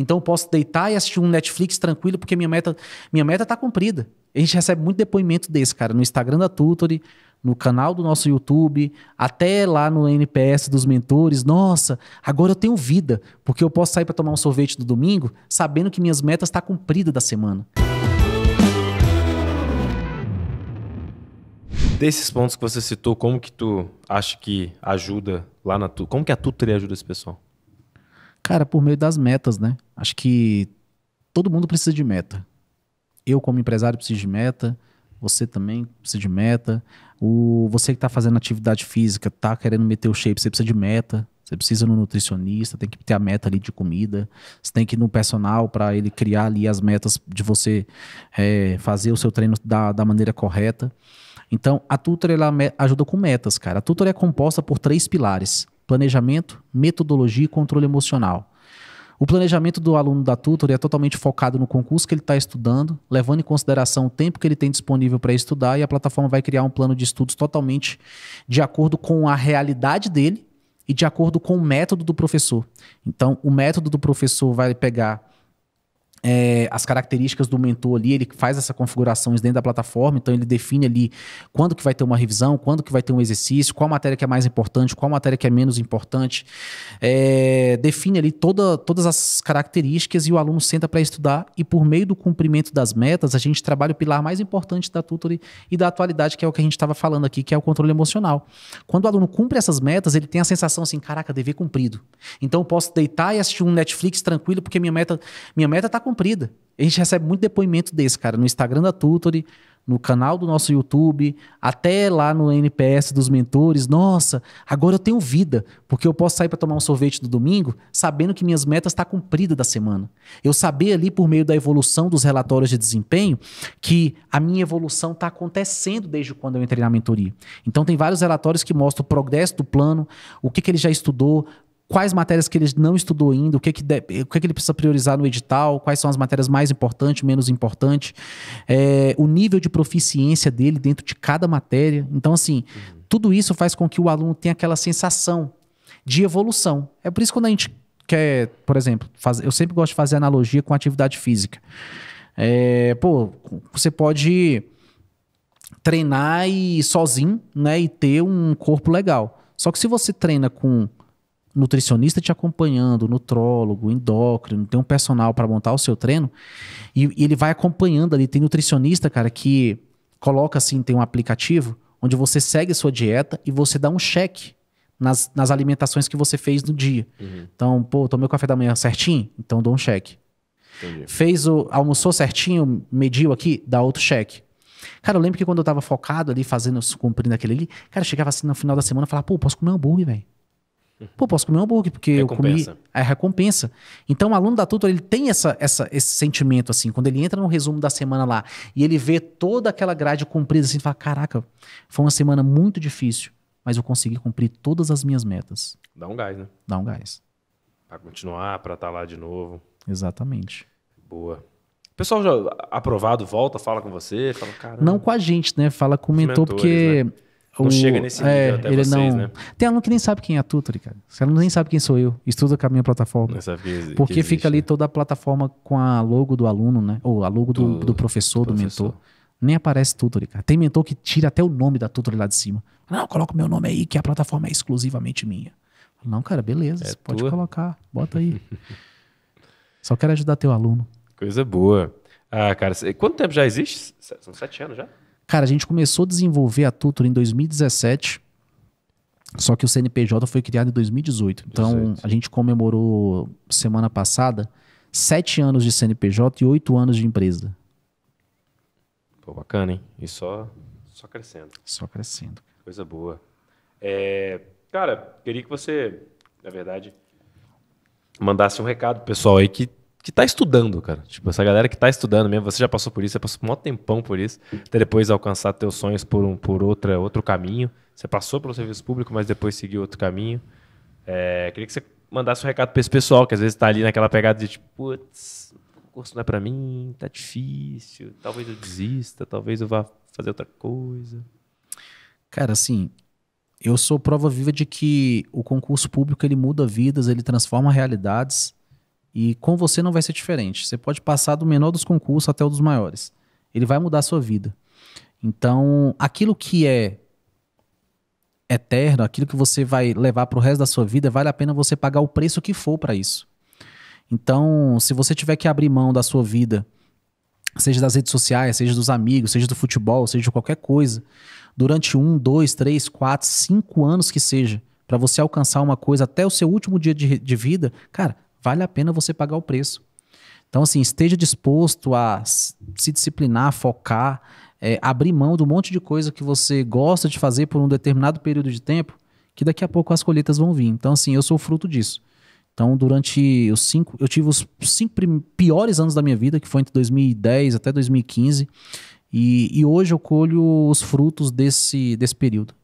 Então eu posso deitar e assistir um Netflix tranquilo, porque minha meta minha meta tá cumprida. A gente recebe muito depoimento desse, cara, no Instagram da Tutori, no canal do nosso YouTube, até lá no NPS dos mentores. Nossa, agora eu tenho vida, porque eu posso sair para tomar um sorvete no domingo, sabendo que minhas metas estão tá cumpridas da semana. Desses pontos que você citou, como que tu acha que ajuda lá na tu, como que a Tutori ajuda esse pessoal? Cara, por meio das metas, né? Acho que todo mundo precisa de meta. Eu, como empresário, preciso de meta. Você também precisa de meta. O, você que está fazendo atividade física, está querendo meter o shape, você precisa de meta. Você precisa no nutricionista, tem que ter a meta ali de comida. Você tem que ir no personal para ele criar ali as metas de você é, fazer o seu treino da, da maneira correta. Então, a Tutor ela ajuda com metas, cara. A Tutor é composta por três pilares planejamento, metodologia e controle emocional. O planejamento do aluno da Tutor é totalmente focado no concurso que ele está estudando, levando em consideração o tempo que ele tem disponível para estudar, e a plataforma vai criar um plano de estudos totalmente de acordo com a realidade dele e de acordo com o método do professor. Então, o método do professor vai pegar é, as características do mentor ali, ele faz essas configurações dentro da plataforma, então ele define ali quando que vai ter uma revisão, quando que vai ter um exercício, qual matéria que é mais importante, qual matéria que é menos importante, é, define ali toda, todas as características e o aluno senta para estudar e por meio do cumprimento das metas, a gente trabalha o pilar mais importante da tutoria e da atualidade, que é o que a gente estava falando aqui, que é o controle emocional. Quando o aluno cumpre essas metas, ele tem a sensação assim, caraca, dever cumprido. Então eu posso deitar e assistir um Netflix tranquilo, porque minha meta, minha meta tá cumprida cumprida. A gente recebe muito depoimento desse, cara, no Instagram da Tutori, no canal do nosso YouTube, até lá no NPS dos mentores. Nossa, agora eu tenho vida, porque eu posso sair para tomar um sorvete no domingo, sabendo que minhas metas estão tá cumpridas da semana. Eu saber ali por meio da evolução dos relatórios de desempenho que a minha evolução está acontecendo desde quando eu entrei na mentoria. Então tem vários relatórios que mostram o progresso do plano, o que, que ele já estudou, quais matérias que ele não estudou ainda, o que, que, o que, que ele precisa priorizar no edital, quais são as matérias mais importantes, menos importantes, é, o nível de proficiência dele dentro de cada matéria. Então, assim, uhum. tudo isso faz com que o aluno tenha aquela sensação de evolução. É por isso que quando a gente quer, por exemplo, fazer, eu sempre gosto de fazer analogia com atividade física. É, pô, você pode treinar e sozinho, né, e ter um corpo legal. Só que se você treina com nutricionista te acompanhando, nutrólogo, endócrino, tem um personal para montar o seu treino e, e, ele vai acompanhando ali. Tem nutricionista, cara, que coloca assim, tem um aplicativo onde você segue a sua dieta e você dá um cheque nas, nas alimentações que você fez no dia. Uhum. Então, pô, tomei o café da manhã certinho? Então dou um cheque. Entendi. Fez o almoçou certinho, mediu aqui, dá outro cheque. Cara, eu lembro que quando eu tava focado ali, fazendo, cumprindo aquele ali, cara, chegava assim no final da semana e falava, pô, posso comer hambúrguer, velho. Pô, posso comer um hambúrguer, porque recompensa. eu comi. É recompensa. Então, o aluno da Tutor, ele tem essa, essa, esse sentimento, assim, quando ele entra no resumo da semana lá e ele vê toda aquela grade cumprida, assim, fala: caraca, foi uma semana muito difícil, mas eu consegui cumprir todas as minhas metas. Dá um gás, né? Dá um gás. Pra continuar, pra estar tá lá de novo. Exatamente. Boa. O pessoal já aprovado volta, fala com você, fala, Não com a gente, né? Fala com o mentor, mentores, porque. Né? Não o, chega nesse é, nível é, até ele vocês, não, né? Tem aluno que nem sabe quem é a Tutri, tá cara. Esse aluno nem sabe quem sou eu. Estuda com a minha plataforma. Não sabe que Porque que existe, fica ali né? toda a plataforma com a logo do aluno, né? Ou a logo do, do, do professor, do, professor. mentor. Nem aparece Tutri, tá cara. Tem mentor que tira até o nome da Tutri lá de cima. Não, coloca o meu nome aí, que a plataforma é exclusivamente minha. Não, cara, beleza. É pode tua? colocar. Bota aí. Só quero ajudar teu aluno. Coisa boa. Ah, cara, quanto tempo já existe? São sete anos já? Cara, a gente começou a desenvolver a Tutor em 2017. Só que o CNPJ foi criado em 2018. Então, 18. a gente comemorou semana passada sete anos de CNPJ e oito anos de empresa. Pô, bacana, hein? E só, só crescendo. Só crescendo. Coisa boa. É, cara, queria que você, na verdade, mandasse um recado pro pessoal aí que que tá estudando, cara. Tipo, essa galera que tá estudando mesmo, você já passou por isso, você passou por um tempão por isso, até depois alcançar teus sonhos por, um, por outra, outro caminho. Você passou pelo serviço público, mas depois seguiu outro caminho. É, queria que você mandasse um recado para esse pessoal, que às vezes tá ali naquela pegada de tipo, putz, o curso não é para mim, tá difícil, talvez eu desista, talvez eu vá fazer outra coisa. Cara, assim, eu sou prova viva de que o concurso público ele muda vidas, ele transforma realidades e com você não vai ser diferente. Você pode passar do menor dos concursos até o dos maiores. Ele vai mudar a sua vida. Então, aquilo que é eterno, aquilo que você vai levar para o resto da sua vida, vale a pena você pagar o preço que for para isso. Então, se você tiver que abrir mão da sua vida, seja das redes sociais, seja dos amigos, seja do futebol, seja de qualquer coisa, durante um, dois, três, quatro, cinco anos que seja, para você alcançar uma coisa até o seu último dia de, de vida, cara, vale a pena você pagar o preço. Então, assim, esteja disposto a se disciplinar, focar, é, abrir mão de um monte de coisa que você gosta de fazer por um determinado período de tempo, que daqui a pouco as colheitas vão vir. Então, assim, eu sou fruto disso. Então, durante os cinco, eu tive os cinco piores anos da minha vida, que foi entre 2010 até 2015, e, e hoje eu colho os frutos desse, desse período.